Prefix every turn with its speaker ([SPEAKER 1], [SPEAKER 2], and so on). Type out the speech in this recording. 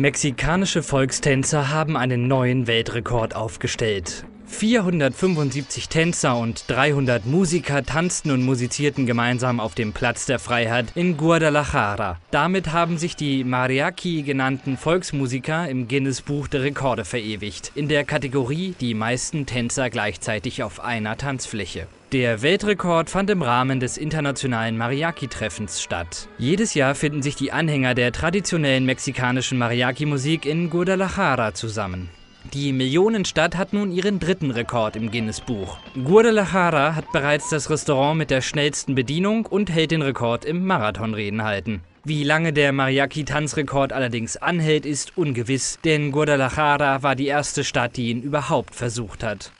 [SPEAKER 1] Mexikanische Volkstänzer haben einen neuen Weltrekord aufgestellt. 475 Tänzer und 300 Musiker tanzten und musizierten gemeinsam auf dem Platz der Freiheit in Guadalajara. Damit haben sich die Mariachi genannten Volksmusiker im Guinness Buch der Rekorde verewigt, in der Kategorie die meisten Tänzer gleichzeitig auf einer Tanzfläche. Der Weltrekord fand im Rahmen des internationalen Mariachi-Treffens statt. Jedes Jahr finden sich die Anhänger der traditionellen mexikanischen Mariachi-Musik in Guadalajara zusammen. Die Millionenstadt hat nun ihren dritten Rekord im Guinness-Buch. Guadalajara hat bereits das Restaurant mit der schnellsten Bedienung und hält den Rekord im Marathonreden halten. Wie lange der Mariachi-Tanzrekord allerdings anhält, ist ungewiss, denn Guadalajara war die erste Stadt, die ihn überhaupt
[SPEAKER 2] versucht hat.